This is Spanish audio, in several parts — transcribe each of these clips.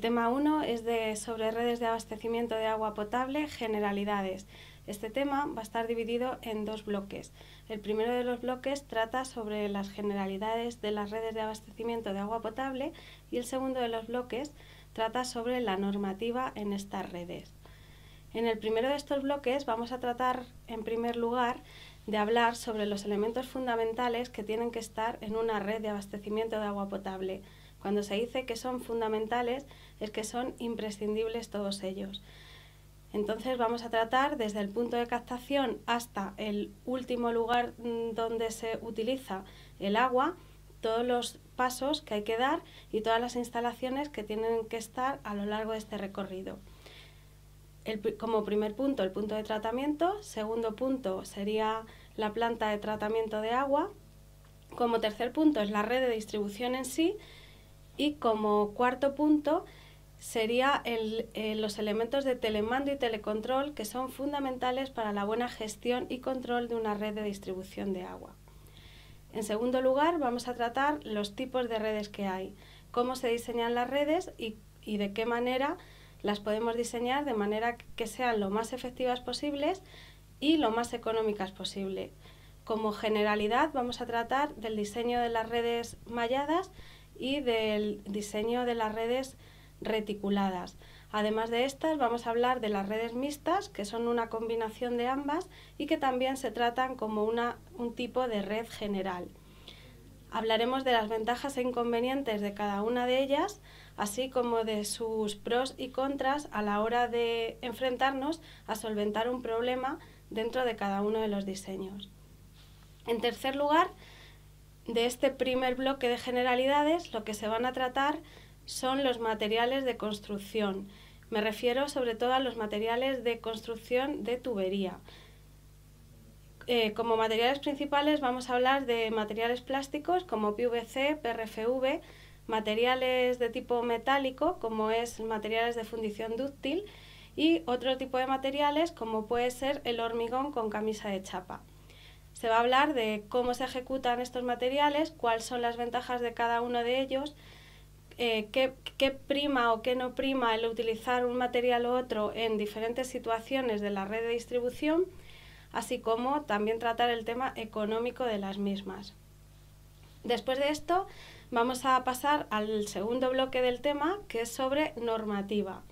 El tema 1 es sobre redes de abastecimiento de agua potable, generalidades. Este tema va a estar dividido en dos bloques. El primero de los bloques trata sobre las generalidades de las redes de abastecimiento de agua potable y el segundo de los bloques trata sobre la normativa en estas redes. En el primero de estos bloques vamos a tratar, en primer lugar, de hablar sobre los elementos fundamentales que tienen que estar en una red de abastecimiento de agua potable. Cuando se dice que son fundamentales, es que son imprescindibles todos ellos. Entonces vamos a tratar desde el punto de captación hasta el último lugar mm, donde se utiliza el agua, todos los pasos que hay que dar y todas las instalaciones que tienen que estar a lo largo de este recorrido. como primer punto, el punto de tratamiento. Segundo punto sería la planta de tratamiento de agua. Como tercer punto es la red de distribución en sí y como cuarto punto sería eh, los elementos de telemando y telecontrol que son fundamentales para la buena gestión y control de una red de distribución de agua. En segundo lugar, vamos a tratar los tipos de redes que hay, cómo se diseñan las redes y, y de qué manera las podemos diseñar de manera que sean lo más efectivas posibles y lo más económicas posible. Como generalidad vamos a tratar del diseño de las redes malladas y del diseño de las redes reticuladas. Además de estas, vamos a hablar de las redes mixtas, que son una combinación de ambas y que también se tratan como un tipo de red general. Hablaremos de las ventajas e inconvenientes de cada una de ellas, así como de sus pros y contras a la hora de enfrentarnos a solventar un problema dentro de cada uno de los diseños. En tercer lugar, de este primer bloque de generalidades lo que se van a tratar son los materiales de construcción. Me refiero sobre todo a los materiales de construcción de tubería. Eh, como materiales principales vamos a hablar de materiales plásticos como PVC, PRFV, materiales de tipo metálico como es materiales de fundición dúctil y otro tipo de materiales como puede ser el hormigón con camisa de chapa. Se va a hablar de cómo se ejecutan estos materiales, cuáles son las ventajas de cada uno de ellos, eh, qué, prima o qué no prima el utilizar un material u otro en diferentes situaciones de la red de distribución, así como también tratar el tema económico de las mismas. Después de esto, vamos a pasar al segundo bloque del tema, que es sobre normativa.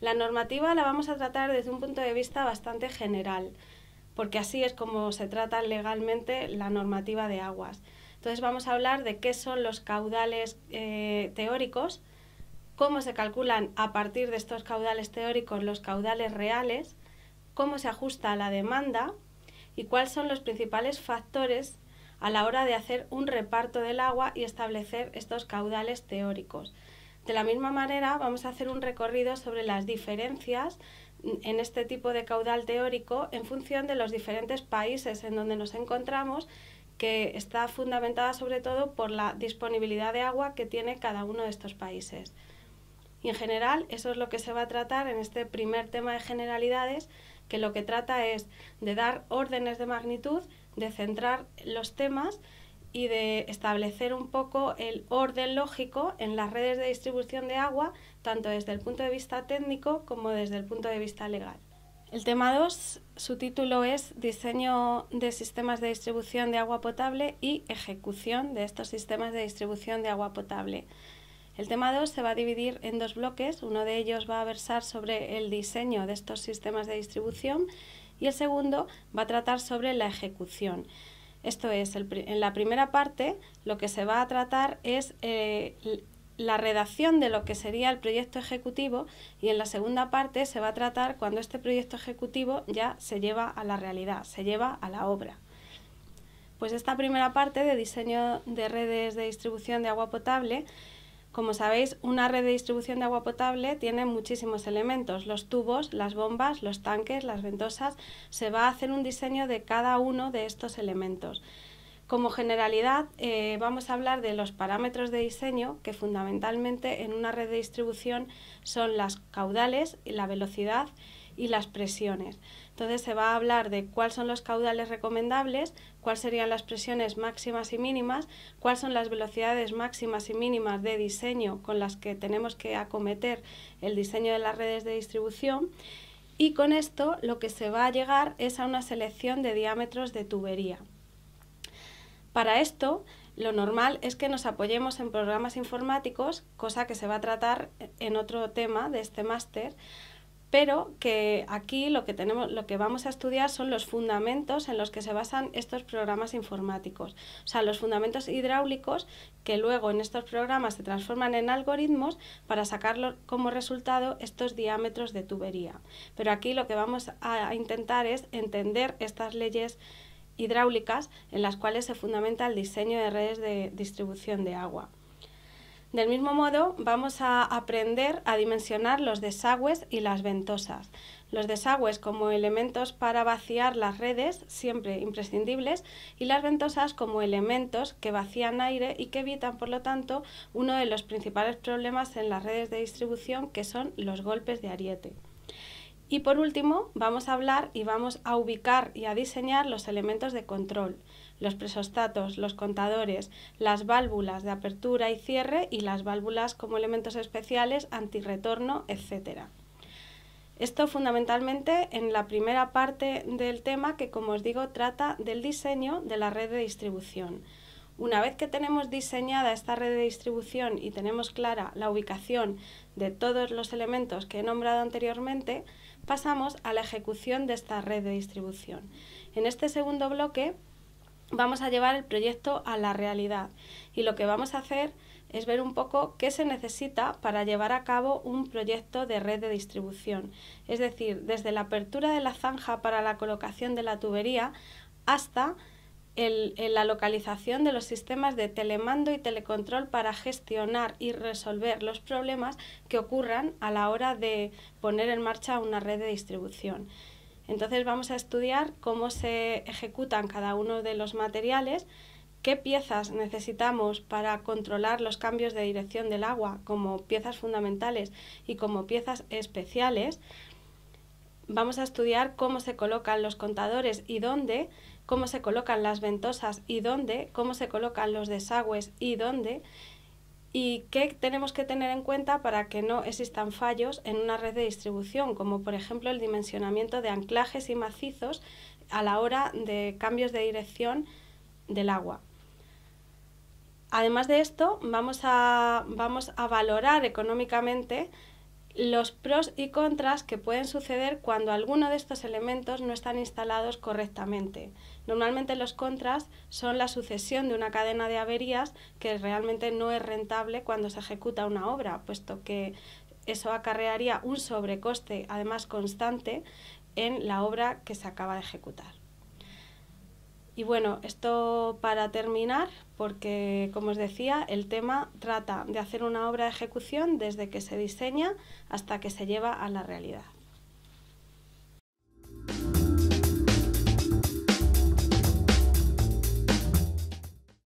La normativa la vamos a tratar desde un punto de vista bastante general porque así es como se trata legalmente la normativa de aguas. Entonces vamos a hablar de qué son los caudales eh, teóricos, cómo se calculan a partir de estos caudales teóricos los caudales reales, cómo se ajusta a la demanda y cuáles son los principales factores a la hora de hacer un reparto del agua y establecer estos caudales teóricos. De la misma manera, vamos a hacer un recorrido sobre las diferencias en este tipo de caudal teórico en función de los diferentes países en donde nos encontramos, que está fundamentada sobre todo por la disponibilidad de agua que tiene cada uno de estos países. Y en general, eso es lo que se va a tratar en este primer tema de generalidades, que lo que trata es de dar órdenes de magnitud, de centrar los temas y de establecer un poco el orden lógico en las redes de distribución de agua, tanto desde el punto de vista técnico como desde el punto de vista legal. El tema 2, su título es Diseño de sistemas de distribución de agua potable y ejecución de estos sistemas de distribución de agua potable. El tema 2 se va a dividir en dos bloques, uno de ellos va a versar sobre el diseño de estos sistemas de distribución y el segundo va a tratar sobre la ejecución. Esto es, en la primera parte lo que se va a tratar es eh, la redacción de lo que sería el proyecto ejecutivo y en la segunda parte se va a tratar cuando este proyecto ejecutivo ya se lleva a la realidad, se lleva a la obra. Pues esta primera parte de diseño de redes de distribución de agua potable como sabéis, una red de distribución de agua potable tiene muchísimos elementos, los tubos, las bombas, los tanques, las ventosas. Se va a hacer un diseño de cada uno de estos elementos. Como generalidad, eh, vamos a hablar de los parámetros de diseño, que fundamentalmente en una red de distribución son las caudales, y la velocidad y las presiones. Entonces se va a hablar de cuáles son los caudales recomendables, cuáles serían las presiones máximas y mínimas, cuáles son las velocidades máximas y mínimas de diseño con las que tenemos que acometer el diseño de las redes de distribución. Y con esto lo que se va a llegar es a una selección de diámetros de tubería. Para esto, lo normal es que nos apoyemos en programas informáticos, cosa que se va a tratar en otro tema de este máster, pero que aquí lo que tenemos lo que vamos a estudiar son los fundamentos en los que se basan estos programas informáticos, o sea, los fundamentos hidráulicos que luego en estos programas se transforman en algoritmos para sacar como resultado estos diámetros de tubería. Pero aquí lo que vamos a intentar es entender estas leyes hidráulicas en las cuales se fundamenta el diseño de redes de distribución de agua. Del mismo modo, vamos a aprender a dimensionar los desagües y las ventosas. Los desagües como elementos para vaciar las redes, siempre imprescindibles, y las ventosas como elementos que vacían aire y que evitan, por lo tanto, uno de los principales problemas en las redes de distribución, que son los golpes de ariete. Y por último, vamos a hablar y vamos a ubicar y a diseñar los elementos de control, los presostatos, los contadores, las válvulas de apertura y cierre y las válvulas como elementos especiales, antirretorno, etc. Esto fundamentalmente en la primera parte del tema que, como os digo, trata del diseño de la red de distribución. Una vez que tenemos diseñada esta red de distribución y tenemos clara la ubicación de todos los elementos que he nombrado anteriormente, pasamos a la ejecución de esta red de distribución. En este segundo bloque vamos a llevar el proyecto a la realidad y lo que vamos a hacer es ver un poco qué se necesita para llevar a cabo un proyecto de red de distribución, es decir, desde la apertura de la zanja para la colocación de la tubería hasta la localización de los sistemas de telemando y telecontrol para gestionar y resolver los problemas que ocurran a la hora de poner en marcha una red de distribución. Entonces vamos a estudiar cómo se ejecutan cada uno de los materiales, qué piezas necesitamos para controlar los cambios de dirección del agua como piezas fundamentales y como piezas especiales, vamos a estudiar cómo se colocan los contadores y dónde, cómo se colocan las ventosas y dónde, cómo se colocan los desagües y dónde, y qué tenemos que tener en cuenta para que no existan fallos en una red de distribución, como por ejemplo el dimensionamiento de anclajes y macizos a la hora de cambios de dirección del agua. Además de esto, vamos a, valorar económicamente los pros y contras que pueden suceder cuando alguno de estos elementos no están instalados correctamente. Normalmente los contras son la sucesión de una cadena de averías que realmente no es rentable cuando se ejecuta una obra, puesto que eso acarrearía un sobrecoste, además constante, en la obra que se acaba de ejecutar. Y bueno, esto para terminar, porque como os decía, el tema trata de hacer una obra de ejecución desde que se diseña hasta que se lleva a la realidad.